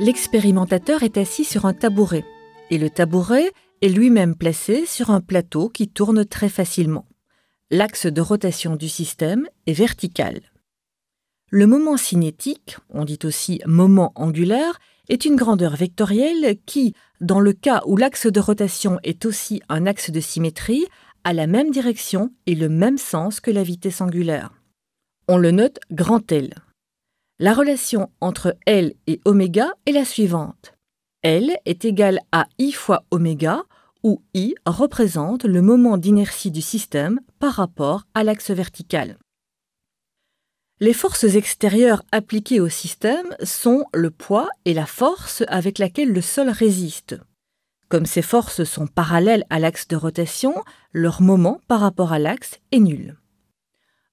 L'expérimentateur est assis sur un tabouret et le tabouret est lui-même placé sur un plateau qui tourne très facilement. L'axe de rotation du système est vertical. Le moment cinétique, on dit aussi moment angulaire, est une grandeur vectorielle qui, dans le cas où l'axe de rotation est aussi un axe de symétrie, a la même direction et le même sens que la vitesse angulaire. On le note grand L. La relation entre L et ω est la suivante. L est égale à I fois ω, où I représente le moment d'inertie du système par rapport à l'axe vertical. Les forces extérieures appliquées au système sont le poids et la force avec laquelle le sol résiste. Comme ces forces sont parallèles à l'axe de rotation, leur moment par rapport à l'axe est nul.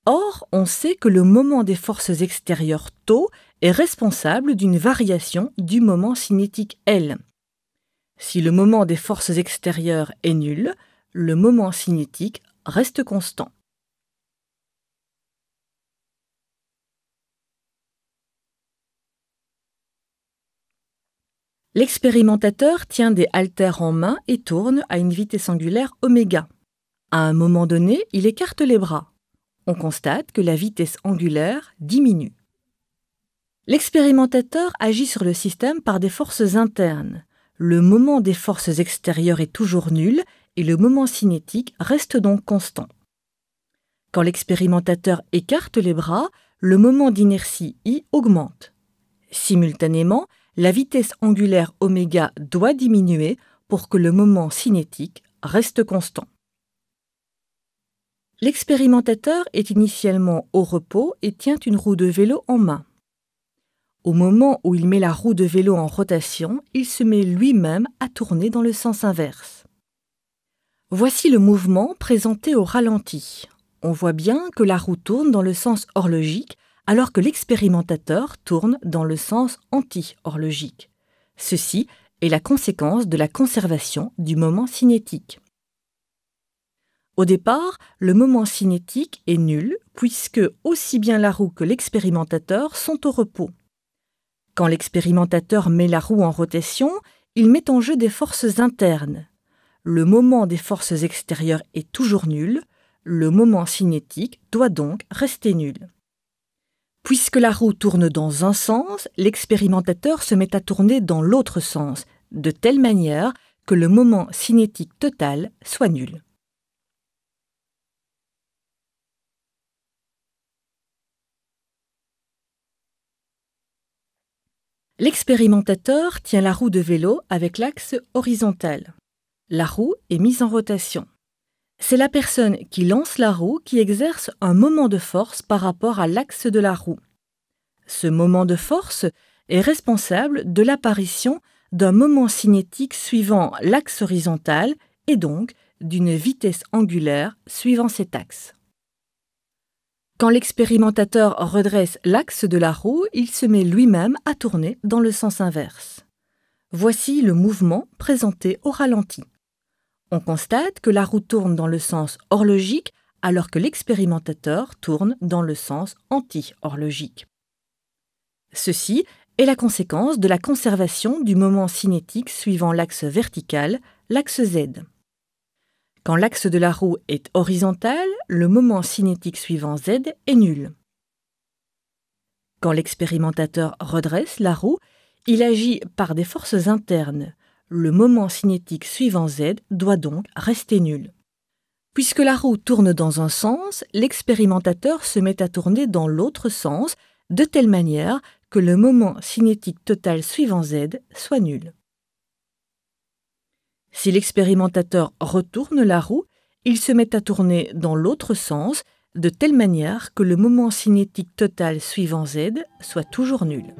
Or, on sait que le moment des forces extérieures taux est responsable d'une variation du moment cinétique L. Si le moment des forces extérieures est nul, le moment cinétique reste constant. L'expérimentateur tient des haltères en main et tourne à une vitesse angulaire oméga. À un moment donné, il écarte les bras on constate que la vitesse angulaire diminue. L'expérimentateur agit sur le système par des forces internes. Le moment des forces extérieures est toujours nul et le moment cinétique reste donc constant. Quand l'expérimentateur écarte les bras, le moment d'inertie I augmente. Simultanément, la vitesse angulaire oméga doit diminuer pour que le moment cinétique reste constant. L'expérimentateur est initialement au repos et tient une roue de vélo en main. Au moment où il met la roue de vélo en rotation, il se met lui-même à tourner dans le sens inverse. Voici le mouvement présenté au ralenti. On voit bien que la roue tourne dans le sens horlogique alors que l'expérimentateur tourne dans le sens anti-horlogique. Ceci est la conséquence de la conservation du moment cinétique. Au départ, le moment cinétique est nul puisque aussi bien la roue que l'expérimentateur sont au repos. Quand l'expérimentateur met la roue en rotation, il met en jeu des forces internes. Le moment des forces extérieures est toujours nul, le moment cinétique doit donc rester nul. Puisque la roue tourne dans un sens, l'expérimentateur se met à tourner dans l'autre sens, de telle manière que le moment cinétique total soit nul. L'expérimentateur tient la roue de vélo avec l'axe horizontal. La roue est mise en rotation. C'est la personne qui lance la roue qui exerce un moment de force par rapport à l'axe de la roue. Ce moment de force est responsable de l'apparition d'un moment cinétique suivant l'axe horizontal et donc d'une vitesse angulaire suivant cet axe. Quand l'expérimentateur redresse l'axe de la roue, il se met lui-même à tourner dans le sens inverse. Voici le mouvement présenté au ralenti. On constate que la roue tourne dans le sens horlogique alors que l'expérimentateur tourne dans le sens anti-horlogique. Ceci est la conséquence de la conservation du moment cinétique suivant l'axe vertical, l'axe Z. Quand l'axe de la roue est horizontal, le moment cinétique suivant Z est nul. Quand l'expérimentateur redresse la roue, il agit par des forces internes. Le moment cinétique suivant Z doit donc rester nul. Puisque la roue tourne dans un sens, l'expérimentateur se met à tourner dans l'autre sens, de telle manière que le moment cinétique total suivant Z soit nul. Si l'expérimentateur retourne la roue, il se met à tourner dans l'autre sens, de telle manière que le moment cinétique total suivant Z soit toujours nul.